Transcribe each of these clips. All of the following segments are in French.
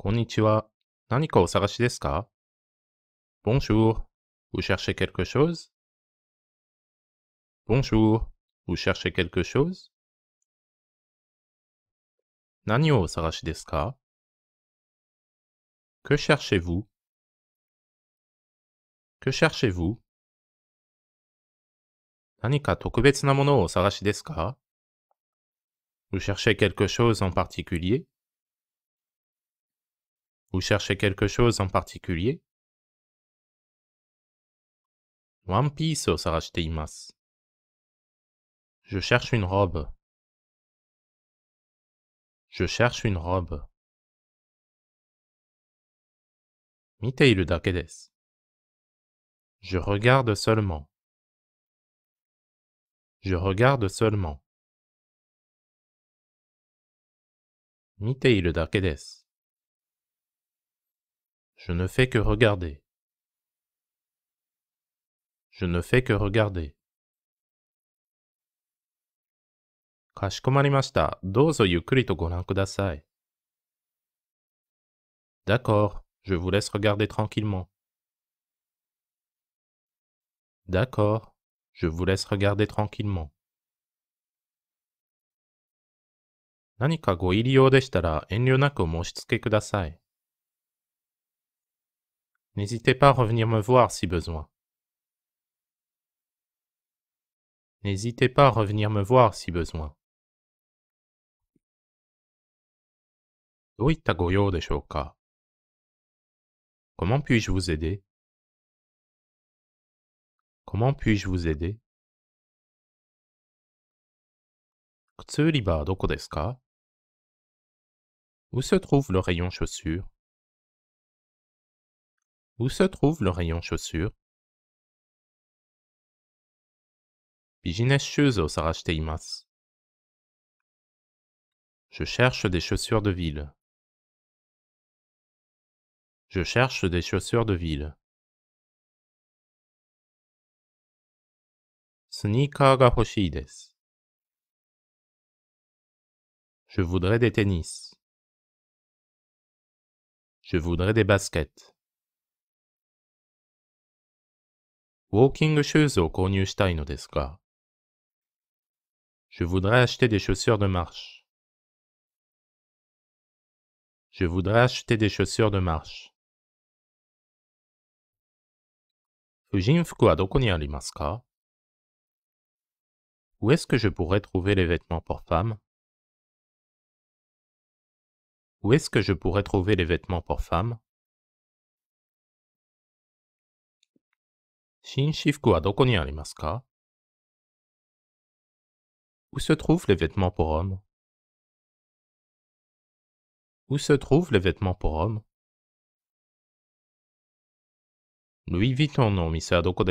Bonjour. Vous cherchez quelque chose Bonjour. Vous cherchez quelque chose 何をお探しですか Que cherchez-vous Que cherchez-vous 何か特別なものをお探しですか Vous cherchez quelque chose en particulier vous cherchez quelque chose en particulier One Piece oh, Je cherche une robe. Je cherche une robe. Miteiru dake Je regarde seulement. Je regarde seulement. Je ne fais que regarder. Je ne fais que regarder. D'accord, je vous laisse regarder tranquillement. D'accord, je vous laisse regarder tranquillement. 何かご入り用でしたら遠慮なくお申し付けください。N'hésitez pas à revenir me voir si besoin. N'hésitez pas à revenir me voir si besoin. Comment puis-je vous aider Comment puis-je vous aider Où se trouve le rayon chaussure où se trouve le rayon chaussures Je cherche des chaussures de ville. Je cherche des chaussures de ville. Sneakers ga Je voudrais des tennis. Je voudrais des baskets. Je voudrais acheter des chaussures de marche. Je voudrais acheter des chaussures de marche. Où est-ce que je pourrais trouver les vêtements pour femmes Où est-ce que je pourrais trouver les vêtements pour femmes 紳士服はどこにありますか Où se trouvent les vêtements pour hommes Où se trouvent les vêtements pour hommes Louis Vuitton no omise doko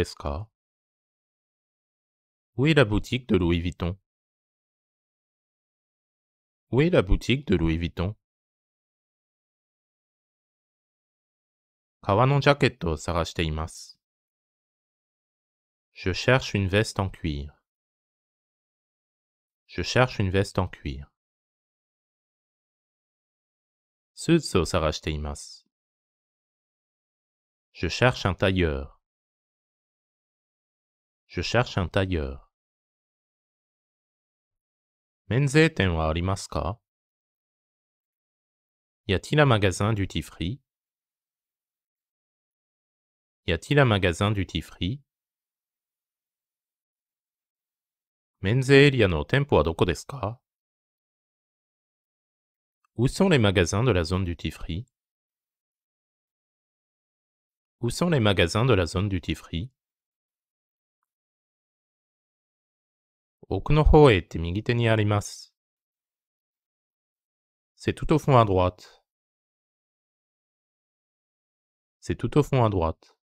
Où est la boutique de Louis Vuitton Où est la boutique de Louis Vuitton 革のジャケットを探しています。je cherche une veste en cuir. Je cherche une veste en cuir. Je cherche un tailleur. Je cherche un tailleur. ka? Y a-t-il un magasin du Tifri Y a-t-il un magasin du Tifri Où sont les magasins de la zone du Tifri Où sont les magasins de la zone du Tifri C'est tout au fond à droite. C'est tout au fond à droite.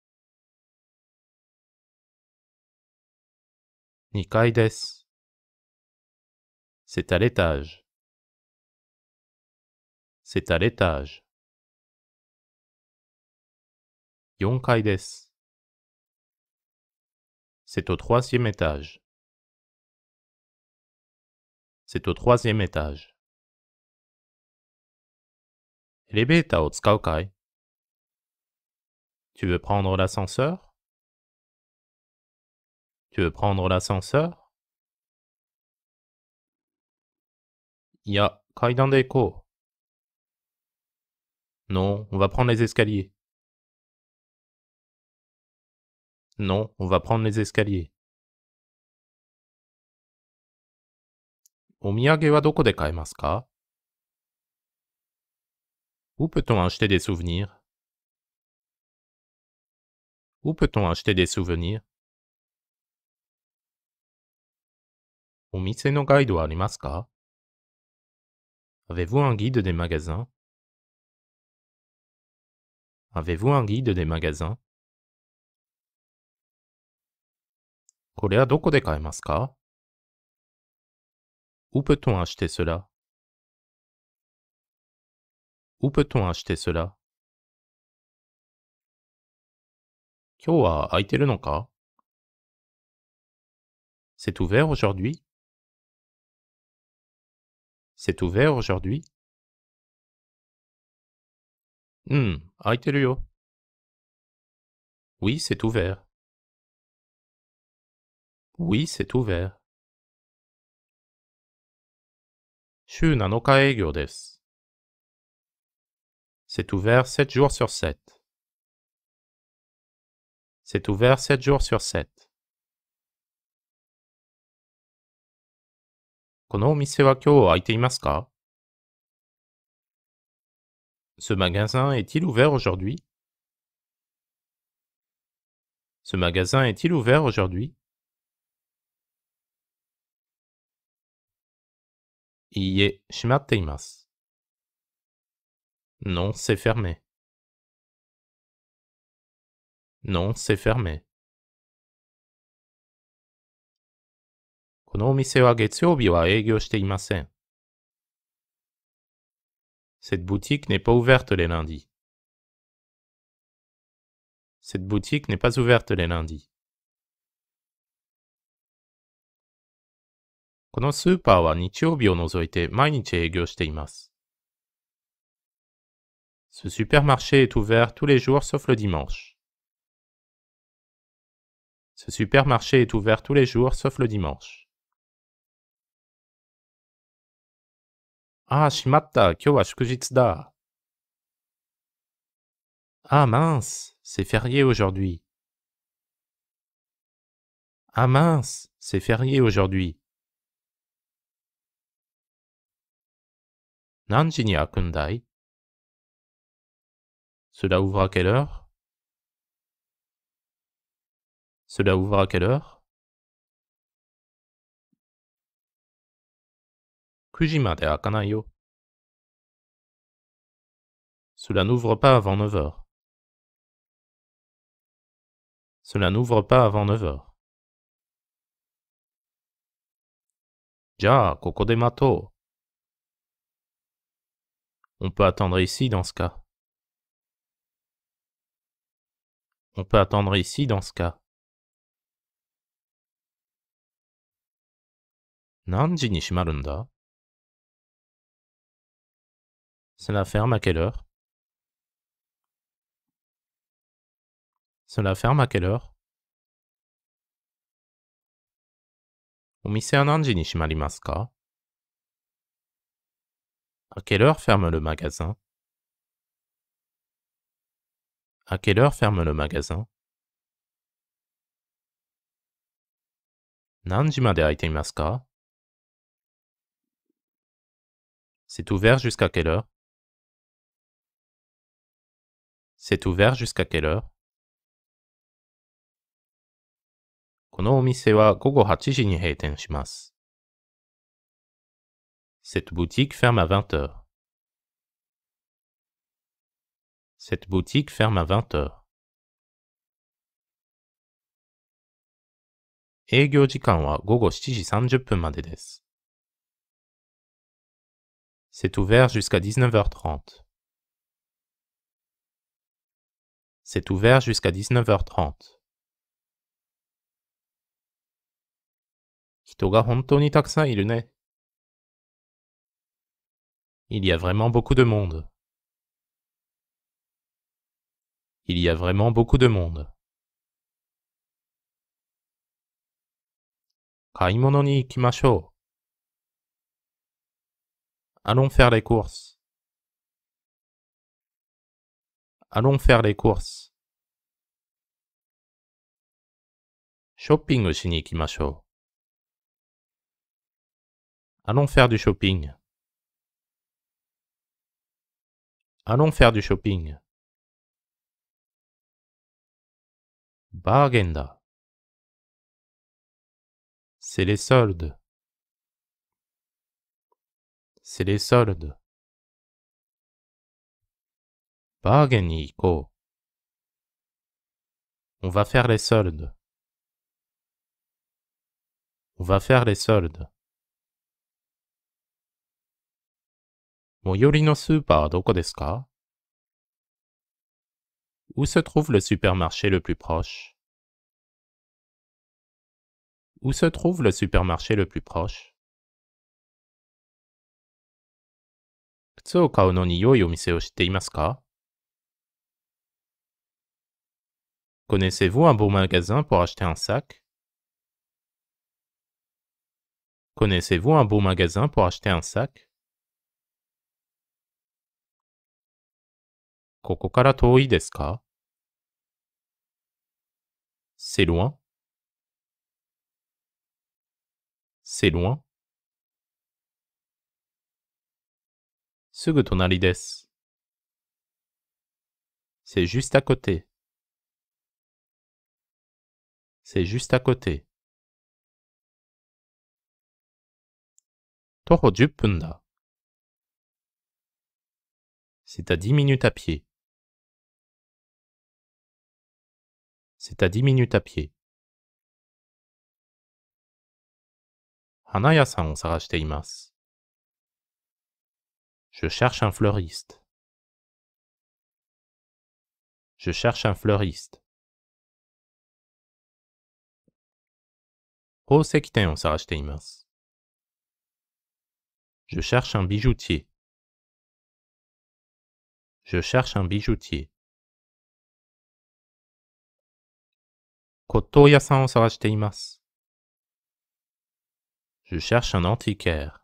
Nikaides. C'est à l'étage. C'est à l'étage. 4 C'est au troisième étage. C'est au troisième étage. Tu veux prendre l'ascenseur Tu veux prendre l'ascenseur Ya y a Non, on va prendre les escaliers. Non, on va prendre les escaliers. Où peut-on acheter des souvenirs Où peut-on acheter des souvenirs Omise no ka? Avez-vous un guide des magasins Avez-vous un guide des magasins これはどこで買えますか Où peut-on acheter cela Où peut-on acheter cela 今日は空いてるのか C'est ouvert aujourd'hui c'est ouvert aujourd'hui Hmm, aiteruyo. Oui, c'est ouvert. Oui, c'est ouvert. C'est ouvert 7 jours sur 7. C'est ouvert 7 jours sur 7. Ce magasin est-il ouvert aujourd'hui Ce magasin est-il ouvert aujourd'hui Non, c'est fermé. Non, c'est fermé. Cette boutique n'est pas ouverte les lundis. Cette boutique n'est pas ouverte les lundis. Ce supermarché est ouvert tous les jours sauf le dimanche. Ce supermarché est ouvert tous les jours sauf le dimanche. Ah, mince, c'est férié aujourd'hui. Ah mince, c'est férié aujourd'hui. Nanji ni Cela ouvre à quelle heure Cela ouvre à quelle heure 9時まで開かないよ。Cela n'ouvre pas avant 9 heures. Cela n'ouvre pas avant 9 heures. On peut attendre ici dans ce cas. On peut attendre ici dans ce cas. 何時に閉まるんだ cela ferme à quelle heure Cela ferme à quelle heure À quelle heure ferme le magasin À quelle heure ferme le magasin C'est ouvert jusqu'à quelle heure c'est ouvert jusqu'à quelle heure Cette boutique ferme à 20 heures. Cette boutique ferme à 20 heures. C'est h 30 ouvert jusqu'à 19h30. C'est ouvert jusqu'à 19h30. 30 Il y a vraiment beaucoup de monde. Il y a vraiment beaucoup de monde. Allons faire les courses. allons faire les courses. Shopping Allons faire du shopping. Allons faire du shopping. da. C'est les soldes. C'est les soldes. Paganiko. On va faire les soldes. On va faire les soldes. Où se trouve le supermarché le plus proche Où se trouve le supermarché le plus proche Kutsu o kau no niyoi o mise o shitte imasu ka Connaissez-vous un beau magasin pour acheter un sac Connaissez-vous un beau magasin pour acheter un sac C'est loin. C'est loin. C'est juste à côté. C'est juste à côté. Toho 10 à 10 minutes à pied. C'est à 10 minutes à pied. Hanaya-san Je cherche un fleuriste. Je cherche un fleuriste. Je cherche un bijoutier. Je cherche un bijoutier. Je cherche un antiquaire.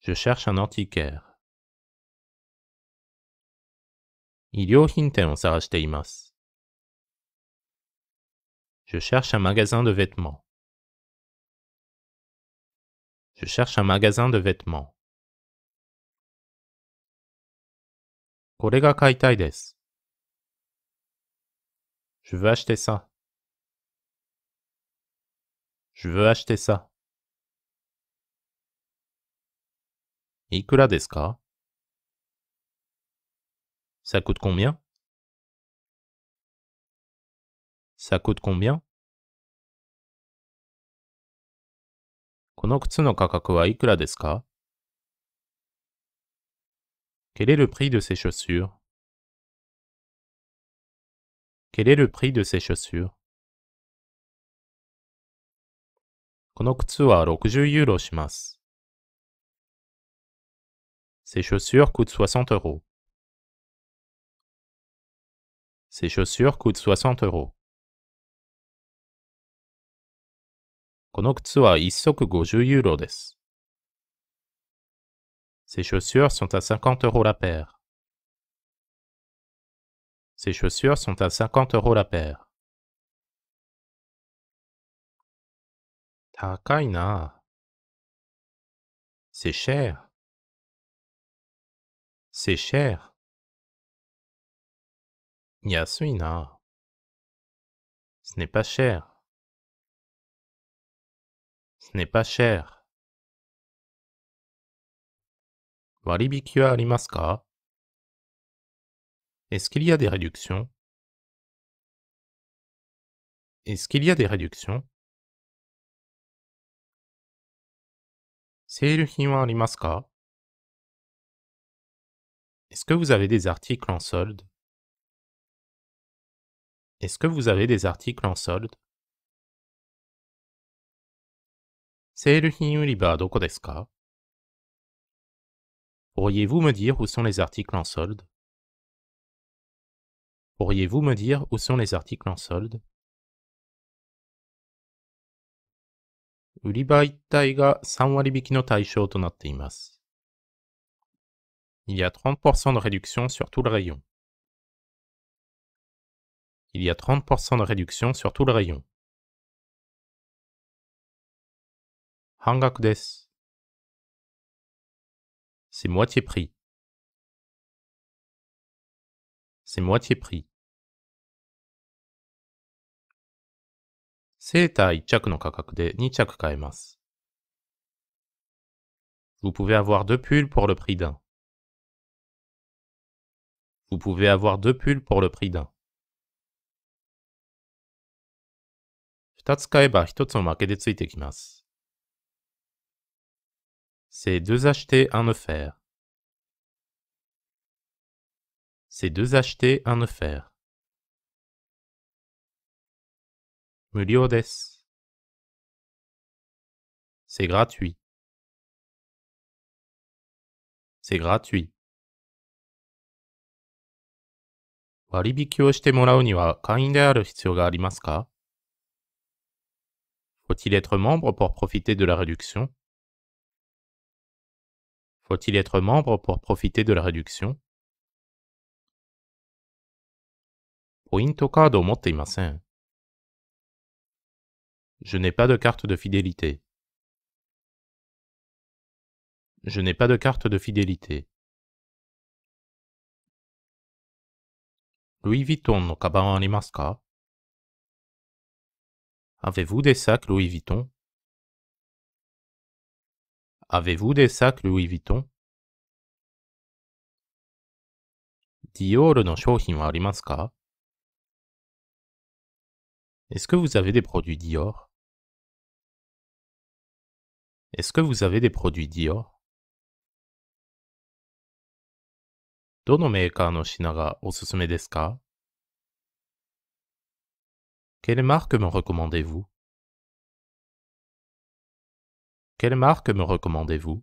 Je cherche un antiquaire. 医療品店を探しています。je cherche un magasin de vêtements. Je cherche un magasin de vêtements. Je veux acheter ça. Je veux acheter ça. いくらですか Ça coûte combien Ça coûte combien Quel est le prix de ces chaussures Quel est le prix de ces chaussures Ces chaussures coûtent 60 euros. Ces chaussures coûtent 60 euros. Ces chaussures sont à 50 euros la paire. Ces chaussures sont à 50 euros la paire. Takaina. C'est cher. C'est cher. Yasuina. Ce n'est pas cher. Ce n'est pas cher. Est-ce qu'il y a des réductions Est-ce qu'il y a des réductions Est-ce que vous avez des articles en solde Est-ce que vous avez des articles en solde セール品売り場はどこですか Pourriez-vous me dire où sont les articles en solde Pourriez-vous me dire où sont les articles en solde Il y a 30% de réduction sur tout le rayon. Il y a 30% de réduction sur tout le rayon. 半額です。C'est moitié prix. C'est moitié prix. セーター1 de 2着買えます vous pouvez avoir deux pulls pour le prix d'un. Vous pouvez avoir deux pulls pour le prix d'un. 2つ買えば1つの負けでついてきます。c'est deux acheter un offert. C'est deux achetés, un offert. Muliodes. C'est gratuit. C'est gratuit. 割引をしてもらうには会員である必要がありますか Faut-il être membre pour profiter de la réduction faut-il être membre pour profiter de la réduction? Je n'ai pas de carte de fidélité. Je n'ai pas de carte de fidélité. Louis Vuitton no Avez-vous des sacs Louis Vuitton? Avez-vous des sacs Louis Vuitton Dior Est-ce que vous avez des produits Dior Est-ce que vous avez des produits Dior Quelle marque me recommandez-vous quelle marque me recommandez-vous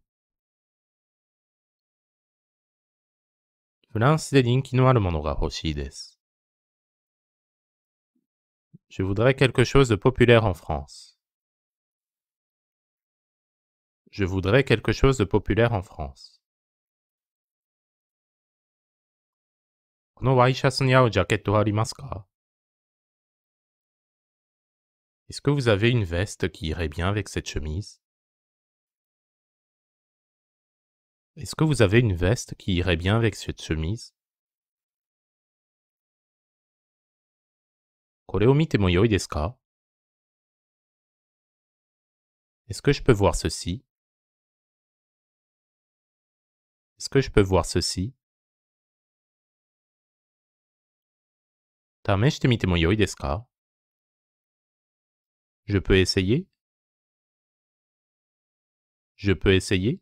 Je voudrais quelque chose de populaire en France. Je voudrais quelque chose de populaire en France. Est-ce que vous avez une veste qui irait bien avec cette chemise Est-ce que vous avez une veste qui irait bien avec cette chemise Est-ce que je peux voir ceci Est-ce que je peux voir ceci Je peux essayer Je peux essayer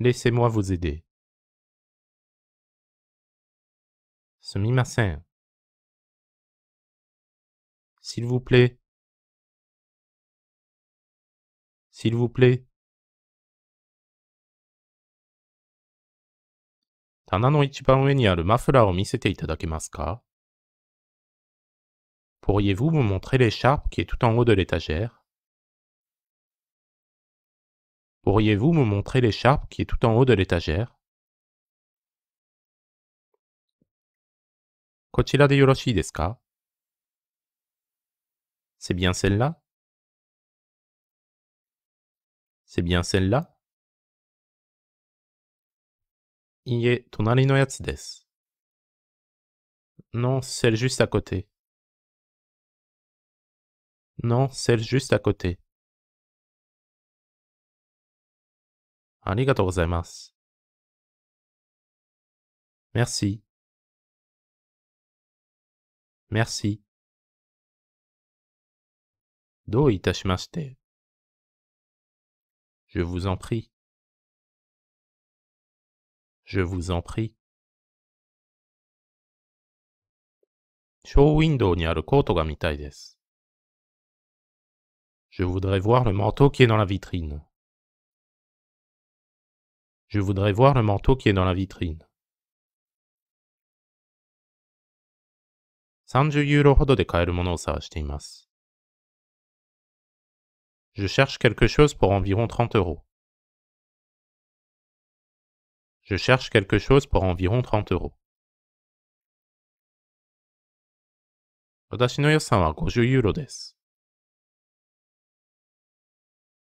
Laissez-moi vous aider. Sumimasen. S'il vous plaît. S'il vous plaît. le Pourriez-vous me montrer l'écharpe qui est tout en haut de l'étagère Pourriez-vous me montrer l'écharpe qui est tout en haut de l'étagère C'est bien celle-là C'est bien celle-là Non, celle juste à côté. Non, celle juste à côté. ありがとうございます。Merci. Merci. Je vous en prie. Je vous en prie. window Je voudrais voir le manteau qui est dans la vitrine. Je voudrais voir le manteau qui est dans la vitrine. 30 Je cherche quelque chose pour environ 30 euros. Je cherche quelque chose pour environ 30 euros.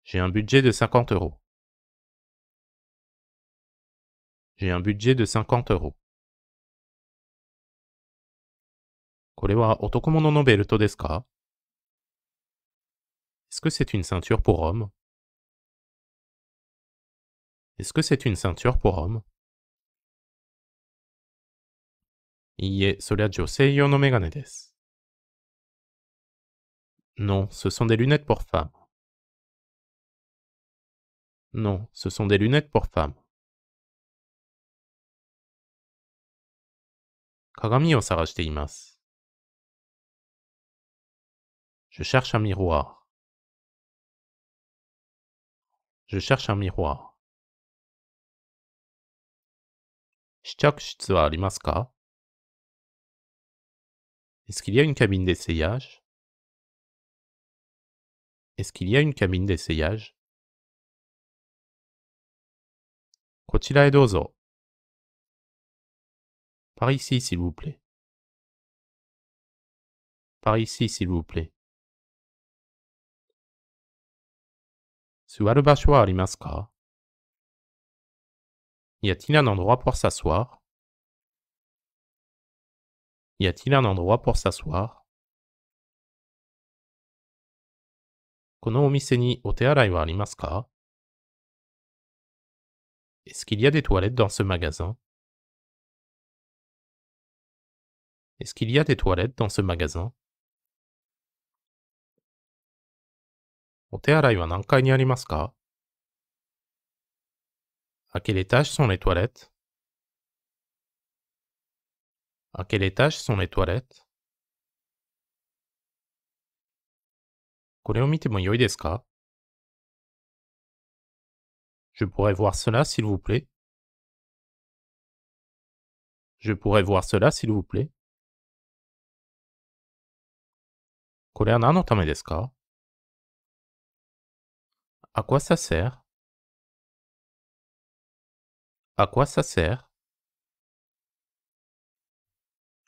J'ai un budget de 50 euros. J'ai un budget de 50 euros. Est-ce que c'est une ceinture pour homme Est-ce que c'est une ceinture pour homme Non, ce sont des lunettes pour femmes. Non, ce sont des lunettes pour femmes. 鏡を探しています。Je cherche un miroir. Je cherche un miroir. 試着室はありますか Est-ce qu'il y a une cabine d'essayage Est-ce qu'il y a une cabine d'essayage こちらへどうぞ。Par ici, s'il vous plaît. Par ici, s'il vous plaît. 座る場所はありますか Y a-t-il un endroit pour s'asseoir Y a-t-il un endroit pour s'asseoir Est-ce qu'il y a des toilettes dans ce magasin Est-ce qu'il y a des toilettes dans ce magasin À quel étage sont les toilettes À quel étage sont les toilettes Je pourrais voir cela, s'il vous plaît. Je pourrais voir cela, s'il vous plaît. これは何のためですか À quoi ça sert À quoi ça sert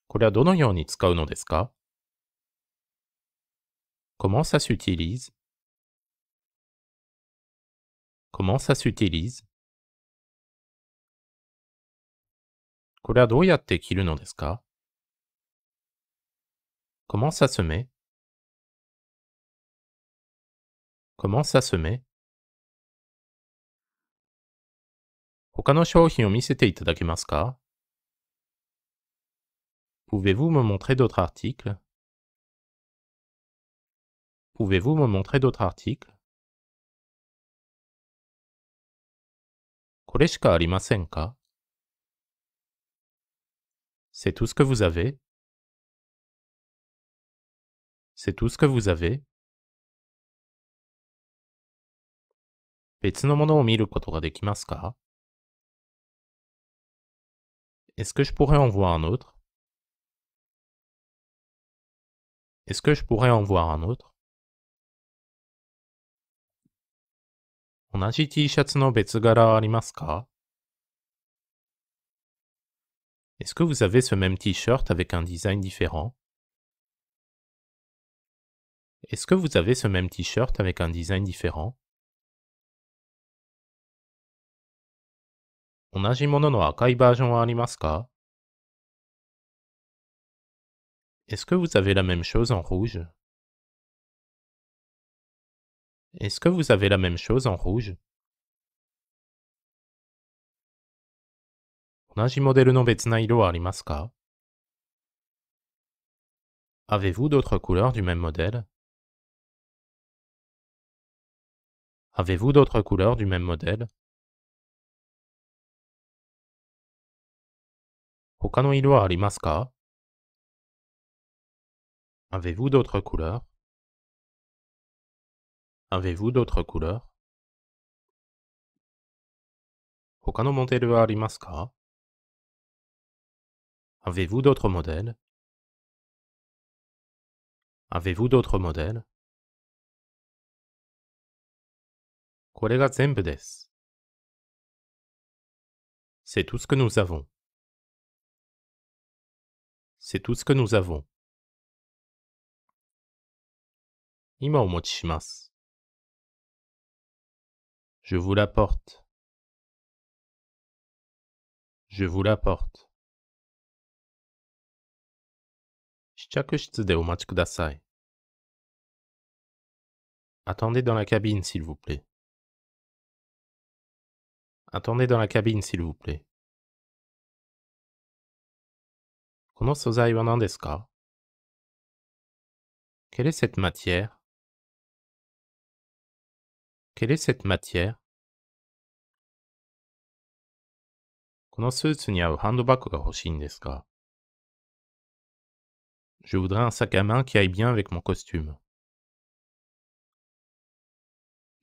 これはどのように使うのですか Comment ça s'utilise Comment ça s'utilise これはどうやって着るのですか Comment ça se met Comment ça se met 他の商品を見せていただけますか Pouvez-vous me montrer d'autres articles Pouvez-vous me montrer d'autres articles これしかありませんか C'est tout ce que vous avez C'est tout ce que vous avez 別のものを見ることができますか Est-ce que je pourrais en voir un autre Est-ce que je pourrais en voir un autre 同じ Est-ce que vous avez ce même t-shirt avec un design différent Est-ce que vous avez ce même t-shirt avec un design différent Est-ce que vous avez la même chose en rouge Est-ce que vous avez la même chose en rouge Alimaska. Avez-vous d'autres couleurs du même modèle Avez-vous d'autres couleurs du même modèle Avez-vous d'autres couleurs Avez-vous d'autres couleurs Avez-vous d'autres modèles Avez-vous d'autres modèles C'est tout ce que nous avons. C'est tout ce que nous avons. Je vous l'apporte. Je vous l'apporte. kudasai. Attendez dans la cabine, s'il vous plaît. Attendez dans la cabine, s'il vous plaît. この素材は何ですか Quelle est cette matière Quelle est cette matière Je voudrais un sac à main qui aille bien avec mon costume.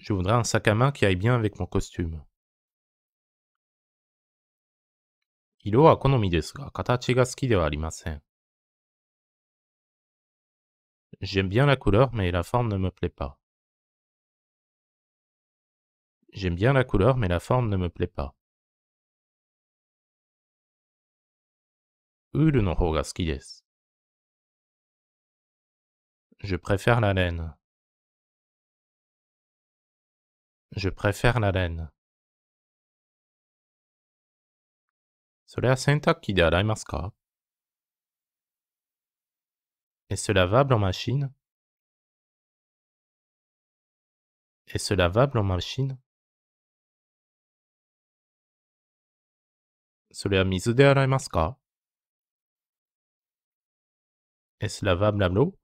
Je voudrais un sac à main qui aille bien avec mon costume. J'aime bien la couleur, mais la forme ne me plaît pas. J'aime bien la couleur, mais la forme ne me plaît pas. Je préfère la laine. Je préfère la laine. est ce lavable en machine Est-ce lavable en machine それは水で洗いますか Est-ce lavable à l'eau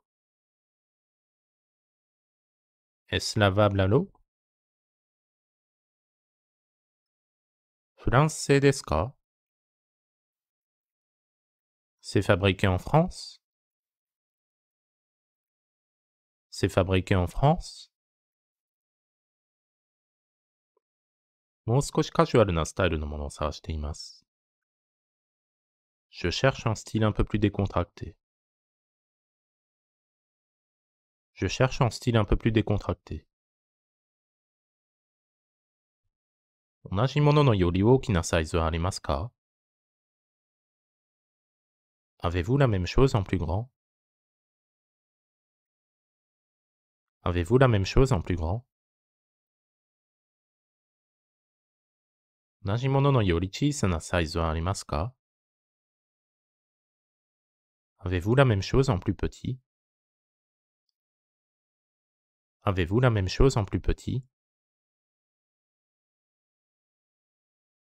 Est-ce lavable à l'eau フランス製ですか c'est fabriqué en France. C'est fabriqué en France. Je cherche un style un peu plus décontracté. Je cherche un style un peu plus décontracté. 同じもののより大きなサイズはありますか Avez-vous la même chose en plus grand Avez-vous la même chose en plus grand ka Avez-vous la même chose en plus petit Avez-vous la même chose en plus petit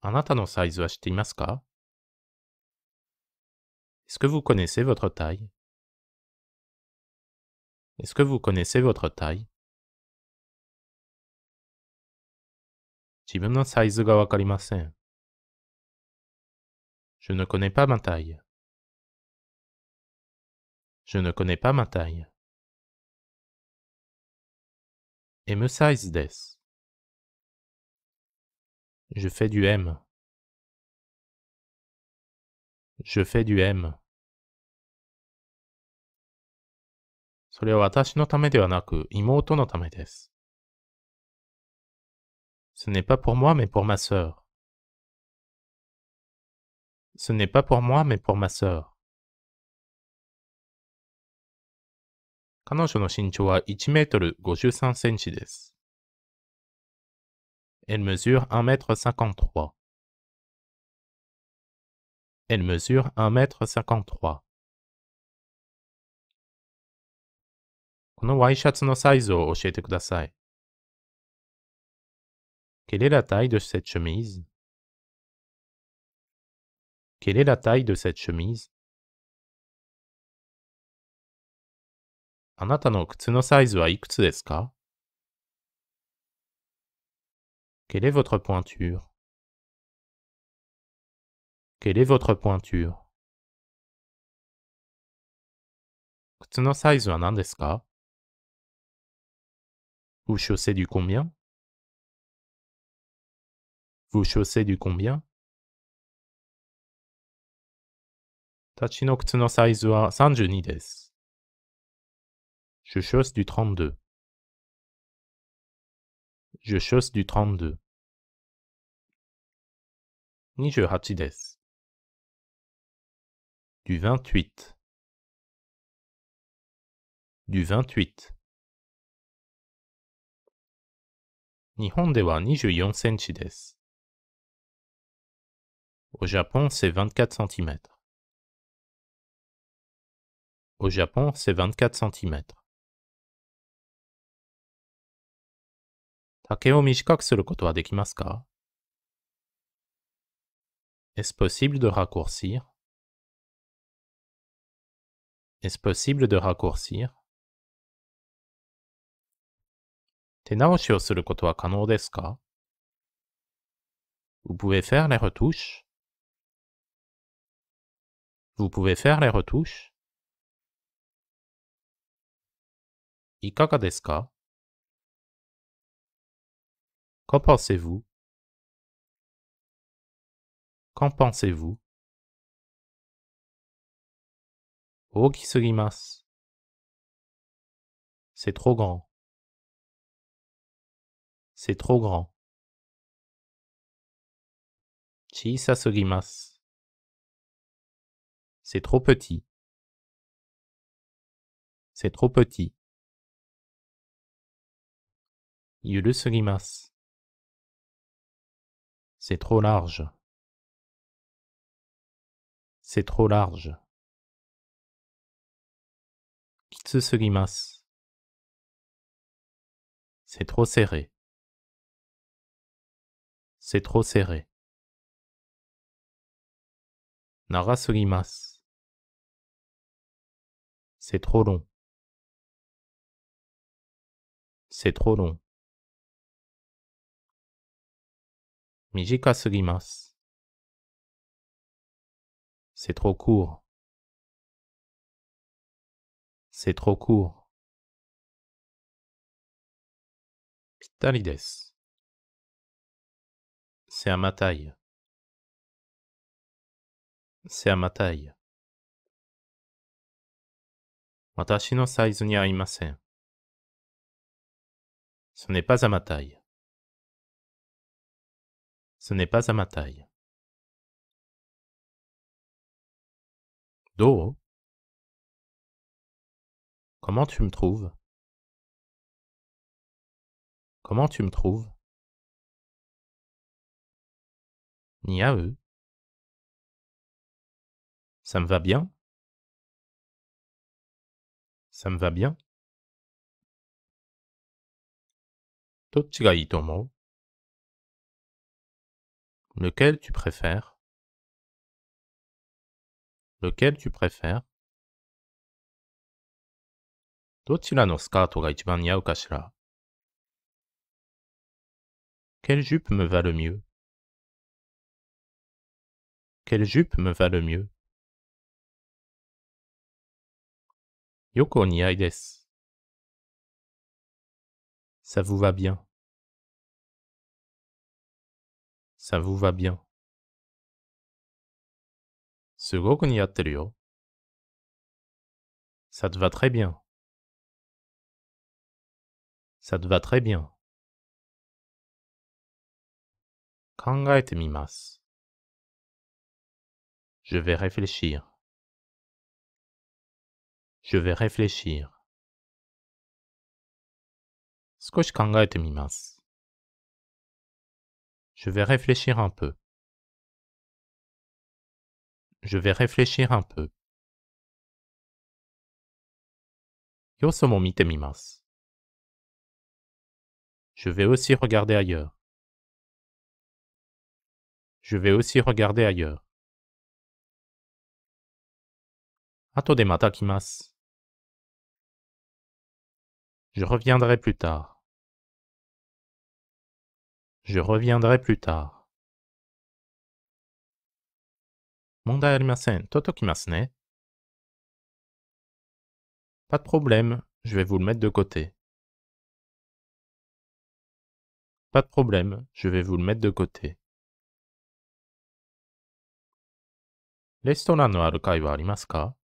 あなたのサイズは知っていますか est-ce que vous connaissez votre taille Est-ce que vous connaissez votre taille Je ne connais pas ma taille. Je ne connais pas ma taille. M size des. Je fais du M je fais du M. それは私のためではなく妹のためです。Ce n'est pas pour moi mais pour ma sœur. Ce n'est pas pour moi mais pour ma sœur. 彼女の身長は1メートル53センチです。Elle mesure 1 mètre 53. Elle mesure 1m53. 53 Quelle est la taille de cette chemise? Quelle est la taille de cette chemise? Quelle est votre pointure quelle est votre pointure 靴のサイズは何ですか Vous chaussez du combien Vous chaussez du combien la taille kutsu no size 32 Je chausse du 32. Je chausse du 32. 28 du 28 du 28 ni Juyong senchides. Au Japon, c'est 24 cm. Au Japon, c'est 24 cm. ka? Est-ce possible de raccourcir est-ce possible de raccourcir Vous pouvez faire les retouches Vous pouvez faire les retouches いかがですか Qu'en pensez-vous Qu'en pensez-vous c'est trop grand. C'est trop grand. c'est trop petit. C'est trop petit. c'est trop large. C'est trop large. C'est trop serré. C'est trop serré. Nara ce grimace. C'est trop long. C'est trop long. Mijika ce grimace. C'est trop court. C'est trop court. Pitalides. C'est à ma taille. C'est à ma taille. Watashi no saizu ni Ce n'est pas à ma taille. Ce n'est pas à ma taille. Do Comment tu me trouves Comment tu me trouves Ni à eux. Ça me va bien Ça me va bien Tomo. Lequel tu préfères Lequel tu préfères quelle jupe me va le mieux Quelle jupe me va le mieux Yoko Ça vous va bien. Ça vous va bien. Ça te va très bien. Ça te va très bien. Kangaete mimas. Je vais réfléchir. Je vais réfléchir. Skoshi kangaete mimas. Je vais réfléchir un peu. Je vais réfléchir un peu. Yosomo mite mimas. Je vais aussi regarder ailleurs. Je vais aussi regarder ailleurs. Je reviendrai plus tard. Je reviendrai plus tard. Mondai arimasen, totokimasu ne. Pas de problème, je vais vous le mettre de côté. Pas de problème, je vais vous le mettre de côté. ka?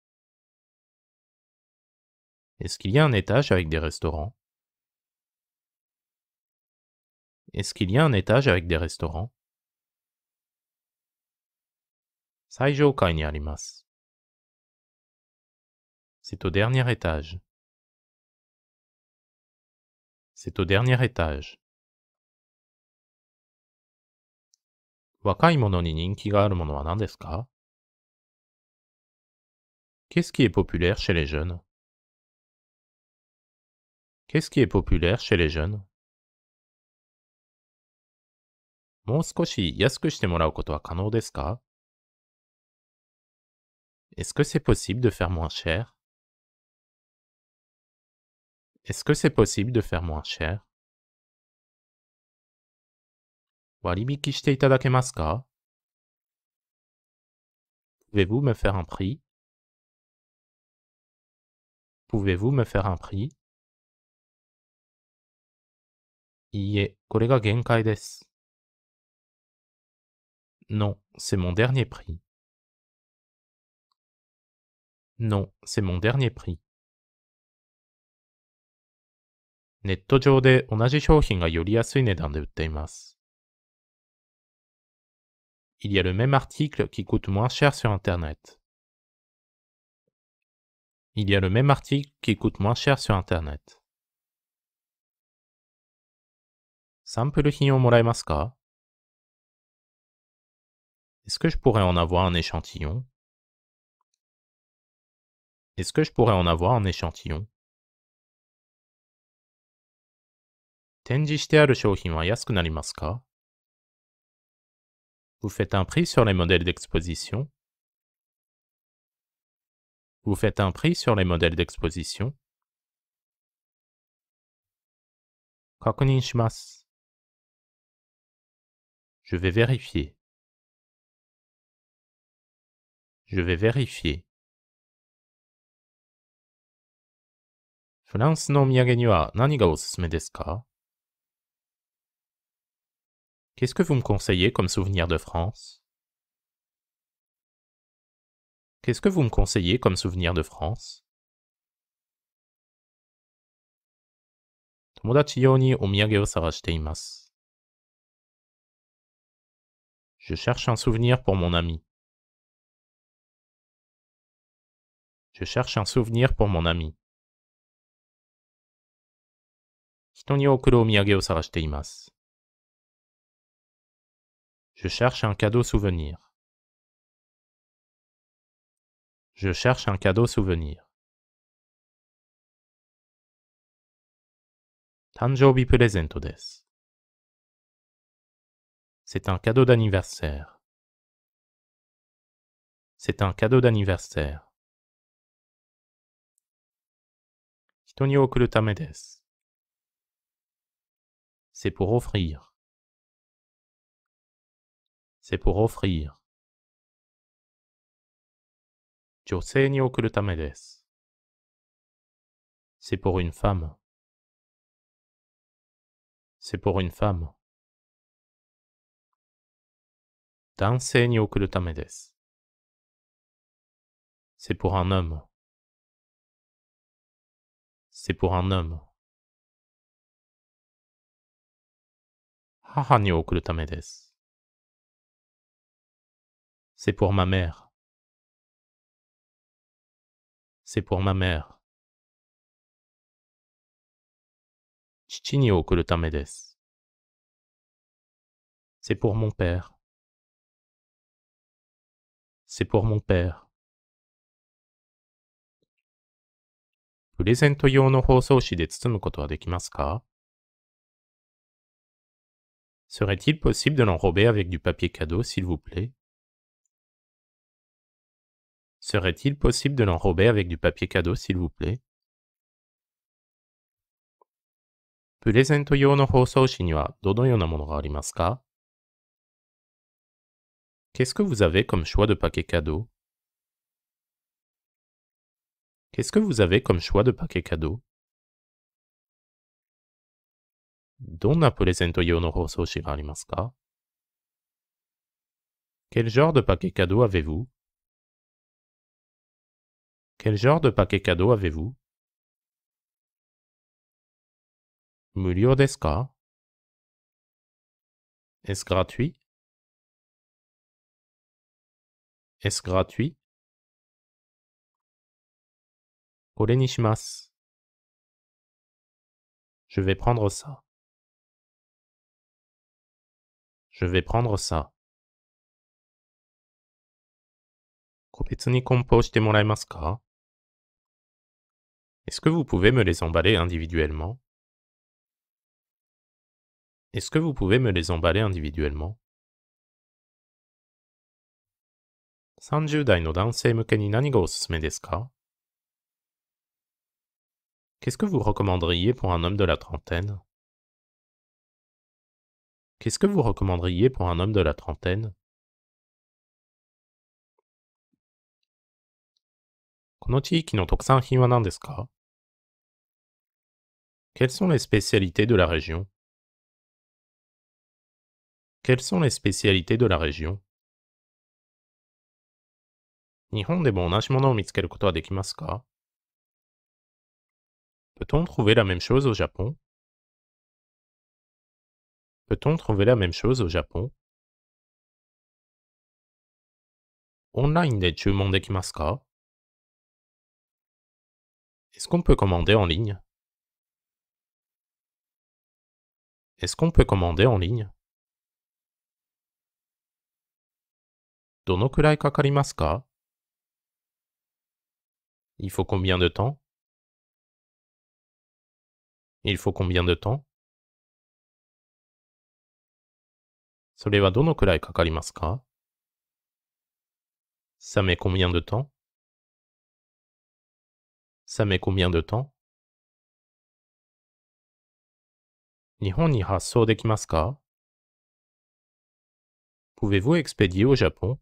Est-ce qu'il y a un étage avec des restaurants Est-ce qu'il y a un étage avec des restaurants C'est au dernier étage. C'est au dernier étage. Qu'est-ce qui est populaire chez les jeunes Qu'est-ce qui est populaire chez les jeunes Est-ce que c'est possible de faire moins cher Est-ce que c'est possible de faire moins cher 割引していただけますか Pouvez-vous me faire un prix Pouvez-vous me faire un prix いいえ、これが限界です。Non, c'est mon dernier prix. Non, c'est mon dernier prix. ネット上で同じ商品がより安い値段で売っています。il y a le même article qui coûte moins cher sur Internet. Il y a le même article qui coûte moins cher sur Internet. サンプル品をもらえますか Est-ce que je pourrais en avoir un échantillon Est-ce que je pourrais en avoir un échantillon ka vous faites un prix sur les modèles d'exposition. Vous faites un prix sur les modèles d'exposition. Je vais vérifier. Je vais vérifier. Je lance nom Qu'est-ce que vous me conseillez comme souvenir de France Qu'est-ce que vous me conseillez comme souvenir de France Je cherche un souvenir pour mon ami. Je cherche un souvenir pour mon ami. okuru omiyage o imasu. Je cherche un cadeau souvenir. Je cherche un cadeau souvenir. C'est un cadeau d'anniversaire. C'est un cadeau d'anniversaire. C'est pour offrir c'est pour offrir. C'est pour une femme. C'est pour une femme. C'est pour un homme. C'est pour un homme. 母に送るためです。c'est pour ma mère. C'est pour ma mère. C'est pour mon père. C'est pour mon père. Serait-il possible de l'enrober avec du papier cadeau, s'il vous plaît Serait-il possible de l'enrober avec du papier cadeau, s'il vous plaît Qu'est-ce que vous avez comme choix de paquet cadeau Qu'est-ce que vous avez comme choix de paquet cadeau どんなプレゼント用の包装紙がありますか Quel genre de paquet cadeau avez-vous quel genre de paquet cadeau avez-vous Murio Est-ce gratuit Est-ce gratuit Korenishimasu. Je vais prendre ça. Je vais prendre ça. Kobetsu ni kompo est-ce que vous pouvez me les emballer individuellement Est-ce que vous pouvez me les emballer individuellement Qu'est-ce que vous recommanderiez pour un homme de la trentaine Qu'est-ce que vous recommanderiez pour un homme de la trentaine Quelles sont les spécialités de la région Quelles sont les spécialités de la région Peut-on trouver la même chose au Japon Peut-on trouver la même chose au Japon オンラインで注文できますか est-ce qu'on peut commander en ligne Est-ce qu'on peut commander en ligne どのくらいかかりますか Il faut combien de temps Il faut combien de temps それはどのくらいかかりますか Ça met combien de temps ça met combien de temps Pouvez-vous expédier au Japon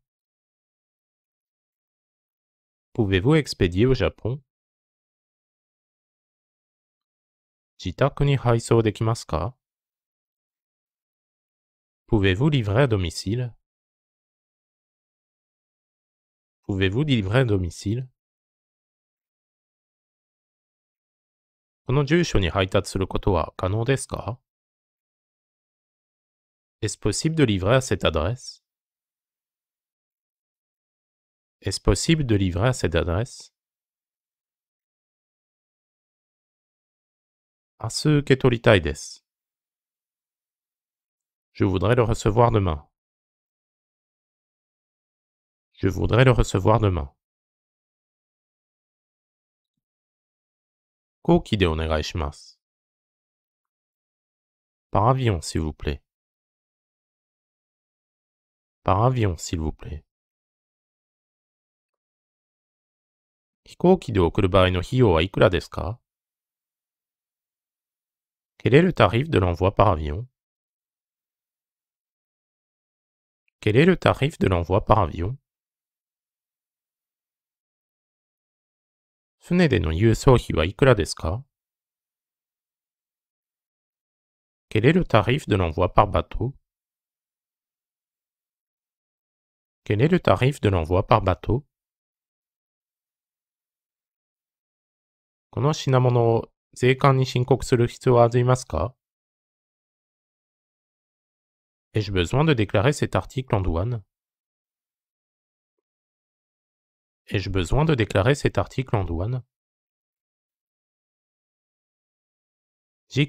Pouvez-vous expédier au Japon Pouvez-vous livrer à domicile Pouvez-vous livrer à domicile Est-ce possible de livrer à cette adresse Est-ce possible de livrer à cette adresse je voudrais le recevoir demain. Je voudrais le recevoir demain. Par avion, s'il vous plaît. Par avion, s'il vous plaît. Quel est le tarif de l'envoi par avion Quel est le tarif de l'envoi par avion すねでの郵送費はいくらですか Quel est le tarif de l'envoi par bateau Quel est le tarif de l'envoi par bateau この品物を税関に申告する必要はありますか Ai-je besoin de déclarer cet article en douane Ai-je besoin de déclarer cet article en douane Y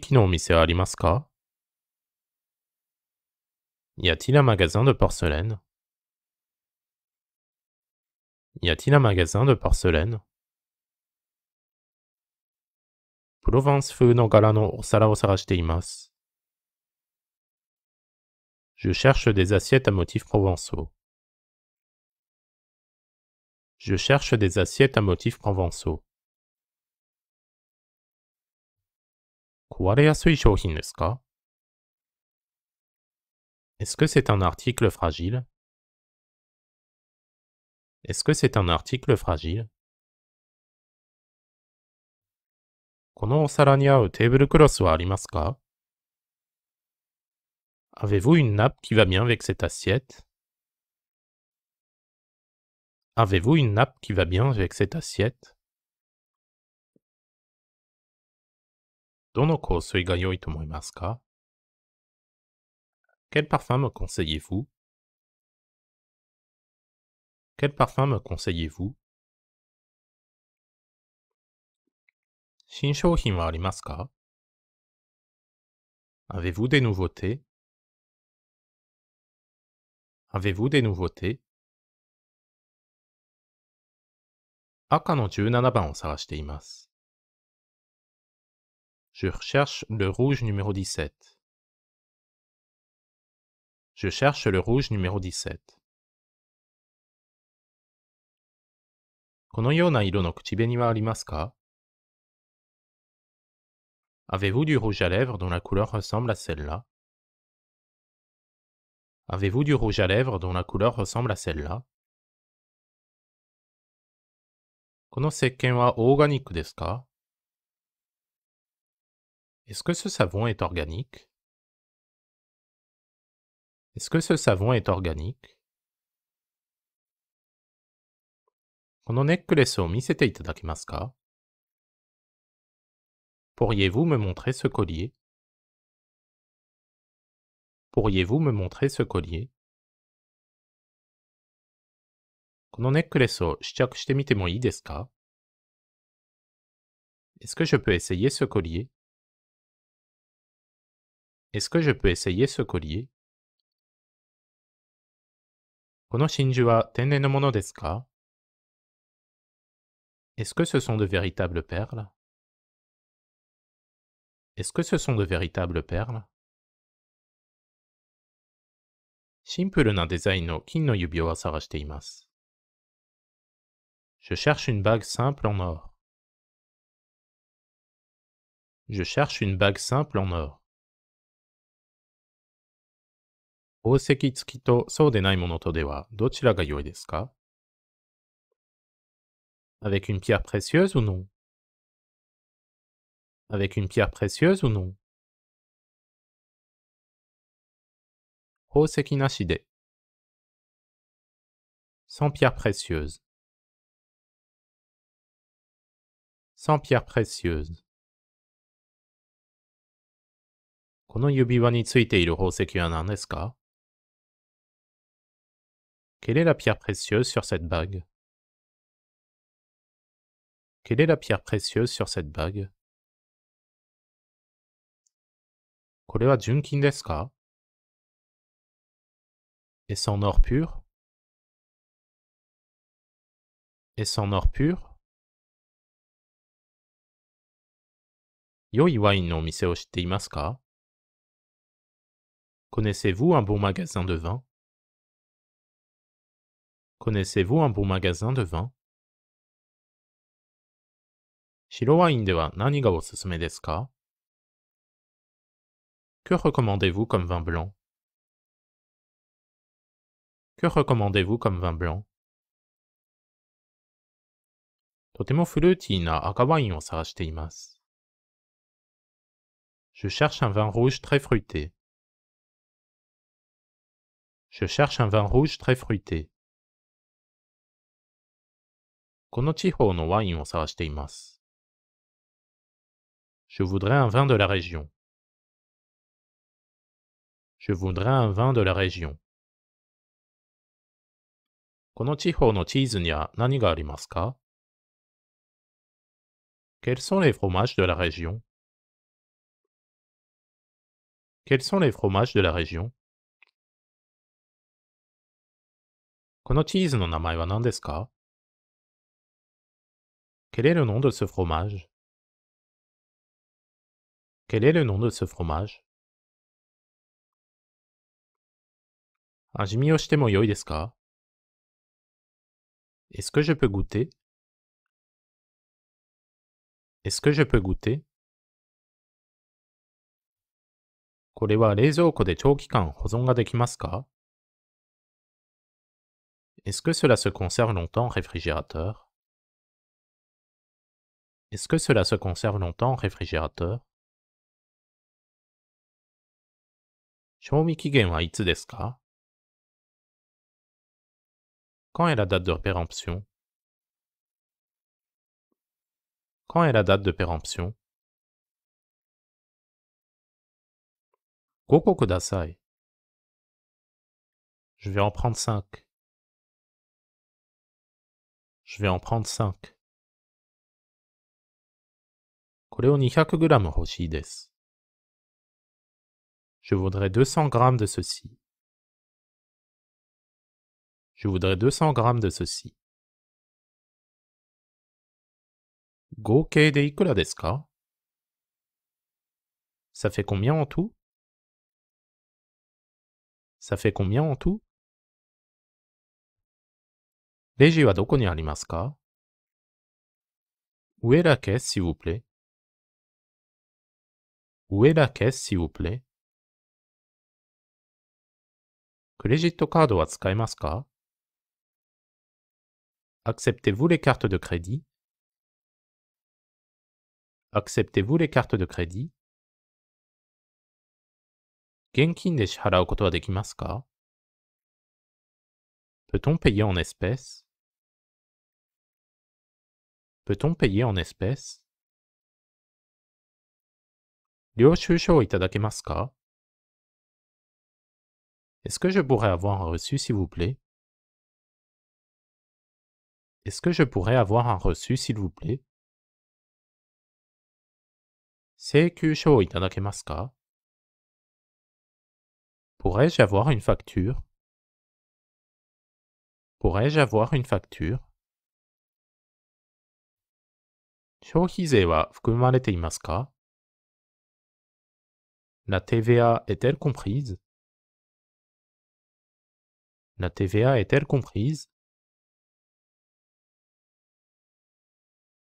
a-t-il un magasin de porcelaine Y a-t-il un magasin de porcelaine Provence no Je cherche des assiettes à motifs provençaux. Je cherche des assiettes à motifs provençaux. Est-ce que c'est un article fragile Est-ce que c'est un article fragile Avez-vous une nappe qui va bien avec cette assiette Avez-vous une nappe qui va bien avec cette assiette? どの香水が良いと思いますか Quel parfum me conseillez-vous? Quel parfum me conseillez-vous? 新商品はありますか Avez-vous des nouveautés? Avez-vous des nouveautés? 赤の17番を探しています。Je recherche le rouge numéro 17. Je cherche le rouge numéro 17. このような色の口紅はありますか Avez-vous du rouge à lèvres dont la couleur ressemble à celle-là Avez-vous du rouge à lèvres dont la couleur ressemble à celle-là この石鹸はオーガニックですか Est-ce que ce savon est organique Est-ce que ce savon est organique このネックレスを見せていただけますか Pourriez-vous me montrer ce collier Pourriez-vous me montrer ce collier このネックレスを試着してみてもいいですか Est-ce que je peux essayer ce collier Est-ce que je peux essayer ce collier この真珠は天然のものですか Est-ce que ce sont de véritables perles Est-ce que ce sont de véritables perles シンプルなデザインの金の指輪を探しています。je cherche une bague simple en or. Je cherche une bague simple en or. Avec une pierre précieuse ou non Avec une pierre précieuse ou non Osekinashide. Sans pierre précieuse sans pierre précieuse. Quelle est la pierre précieuse sur cette bague Quelle est la pierre précieuse sur cette bague これは純金ですか Est-ce or pur Et son or pur 良いワインのお店を知っていますか Connaissez-vous un bon magasin de vin Connaissez-vous un bon magasin de vin 白ワインでは何がおすすめですか Que recommandez-vous comme vin blanc Que recommandez-vous comme vin blanc とてもフルーティーな赤ワインを探しています。je cherche un vin rouge très fruité. Je cherche un vin rouge très fruité. Je voudrais un vin de la région. Je voudrais un vin de la région. この地方のチーズには何がありますか Quels sont les fromages de la région quels sont les fromages de la région? Quel est le nom de ce fromage? Quel est le nom de ce fromage? Est-ce que je peux goûter? Est-ce que je peux goûter? Est-ce que cela se conserve longtemps en réfrigérateur Est-ce que cela se conserve longtemps en réfrigérateur Quand est la date de péremption Quand est la date de péremption Koko Je vais en prendre 5. Je vais en prendre 5. これを 200g Je voudrais 200g de ceci. Je voudrais 200g でし。合計でいくらですか Ça fait combien en tout ça fait combien en tout レジはどこにありますか Où est la caisse, s'il vous plaît Où est la caisse, s'il vous plaît Acceptez-vous les cartes de crédit Acceptez-vous les cartes de crédit peut on payer en espèces Peut-on payer en espèces 領収書をいただけますか Est-ce que je pourrais avoir un reçu, s'il vous plaît Est-ce que je pourrais avoir un reçu, s'il vous plaît 請求書をいただけますか Pourrais-je avoir une facture Pourrais-je avoir une facture La TVA est-elle comprise La TVA est-elle comprise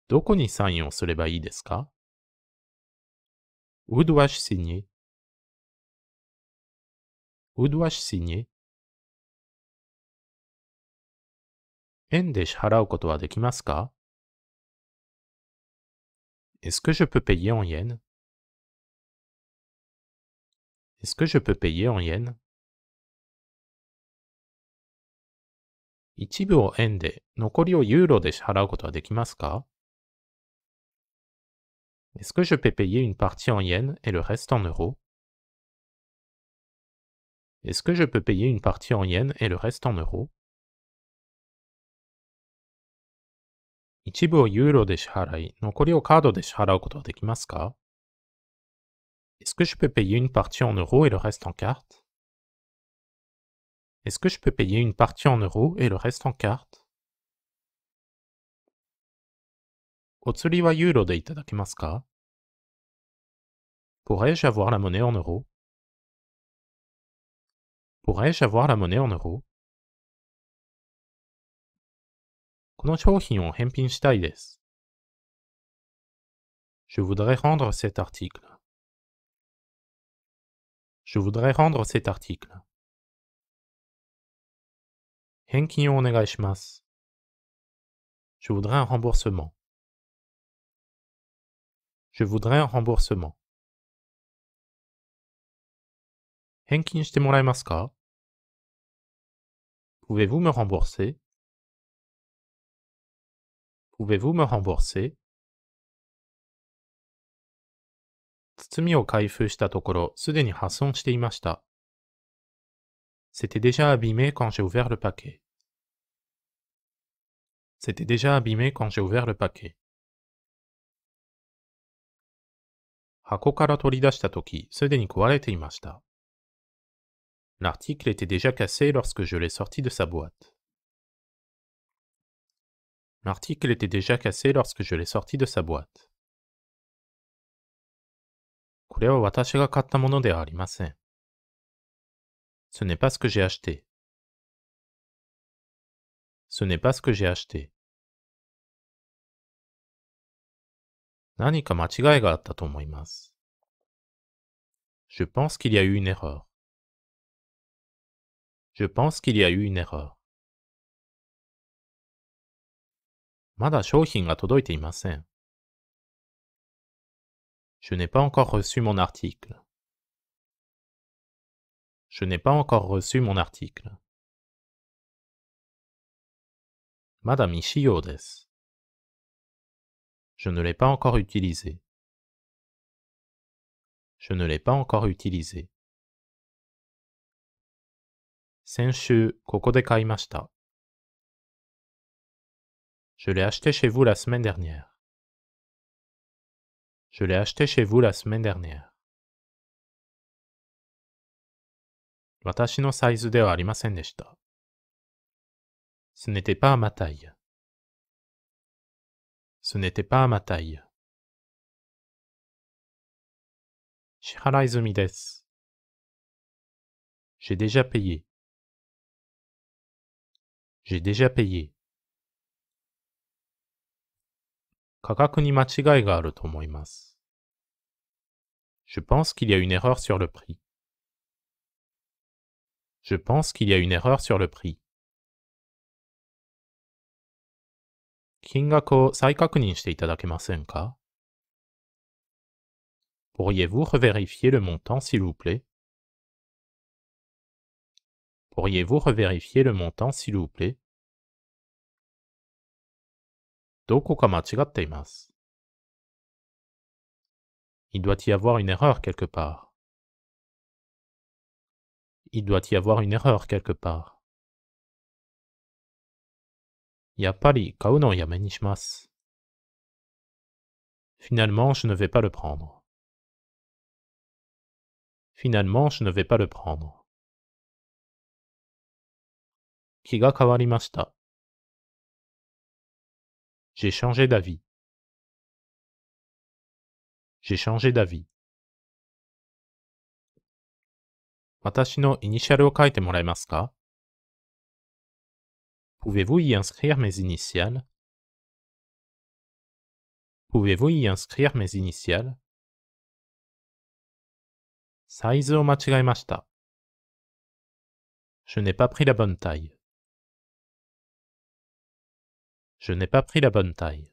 どこにサインをすればいいですか Où dois-je signer où dois-je signer Est-ce que je peux payer en yens Est-ce que je peux payer en yens est Est-ce que je peux payer une partie en yens et le reste en euros est-ce que je peux payer une partie en yens et le reste en euros Est-ce que je peux payer une partie en euros et le reste en carte Est-ce que je peux payer une partie en euros et le reste en carte Pourrais-je avoir la monnaie en euros Pourrais-je avoir la monnaie en euros? Je voudrais rendre cet article. Je voudrais rendre cet article. Je voudrais un remboursement. Je voudrais un remboursement. 返金してもらえますか Pouvez-vous me rembourser Pouvez-vous me rembourser 包みを開封したところ、すでに破損していました。C'était déjà abîmé quand j'ai ouvert le paquet. C'était déjà abîmé quand j'ai ouvert le paquet. 箱から取り出したとき、すでに壊れていました。L'article était déjà cassé lorsque je l'ai sorti de sa boîte. L'article était déjà cassé lorsque je l'ai sorti de sa boîte. Ce n'est pas ce que j'ai acheté. Ce n'est pas ce que j'ai acheté. Je pense qu'il y a eu une erreur. Je pense qu'il y a eu une erreur. Je n'ai pas encore reçu mon article. Je n'ai pas encore reçu mon article. Madame Je ne l'ai pas encore utilisé. Je ne l'ai pas encore utilisé. Je l'ai acheté chez vous la semaine dernière. Je l'ai acheté chez vous la semaine dernière. Ce n'était pas à ma taille. Ce n'était pas à ma taille. J'ai déjà payé. J'ai déjà payé. Je pense qu'il y a une erreur sur le prix. Je pense qu'il y a une erreur sur le prix. Pourriez-vous revérifier le montant, s'il vous plaît Pourriez-vous revérifier le montant, s'il vous plaît? Il doit y avoir une erreur quelque part. Il doit y avoir une erreur quelque part. Finalement, je ne vais pas le prendre. Finalement, je ne vais pas le prendre. J'ai changé d'avis. J'ai changé d'avis. 私のイニシャルを書いてもらえますか Pouvez-vous y inscrire mes initiales Pouvez-vous y inscrire mes initiales Je n'ai pas pris la bonne taille. Je n'ai pas pris la bonne taille.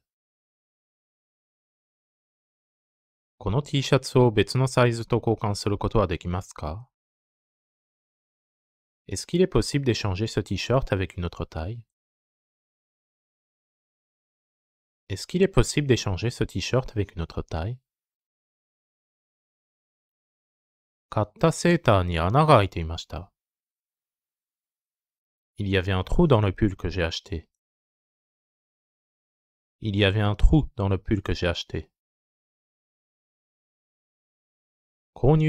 Est-ce qu'il est possible d'échanger ce t-shirt avec une autre taille Est-ce qu'il est possible d'échanger ce t-shirt avec une autre taille Il y avait un trou dans le pull que j'ai acheté. Il y avait un trou dans le pull que j'ai acheté. Il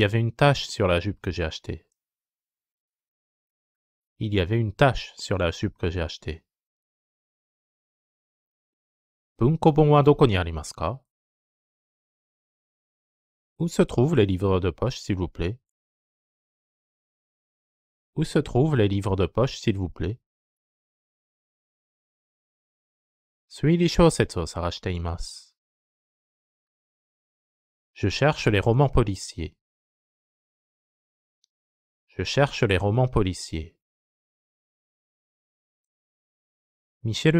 y avait une tache sur la jupe que j'ai achetée. Il y avait une tache sur la jupe que j'ai achetée. ka? Où se trouvent les livres de poche, s'il vous plaît où se trouvent les livres de poche, s'il vous plaît Je cherche les romans policiers. Je cherche les romans policiers. Michel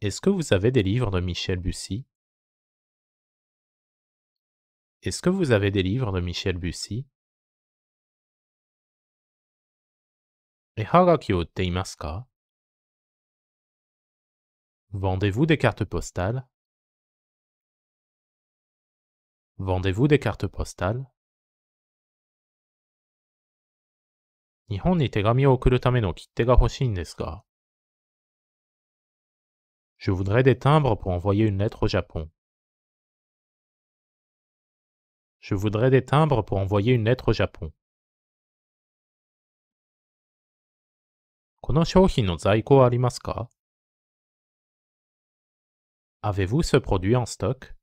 Est-ce que vous avez des livres de Michel Bussy est-ce que vous avez des livres de Michel Bussy Vendez-vous des cartes postales Vendez-vous des cartes postales Je voudrais des timbres pour envoyer une lettre au Japon. Je voudrais des timbres pour envoyer une lettre au Japon. Avez-vous ce produit en stock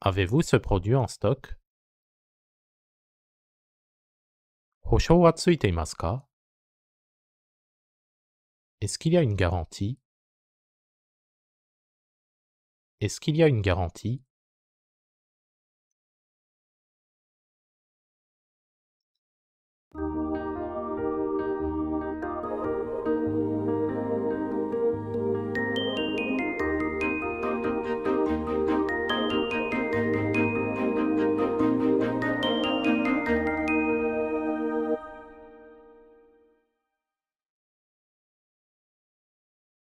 Avez-vous ce produit en stock Est-ce qu'il y a une garantie Est-ce qu'il y a une garantie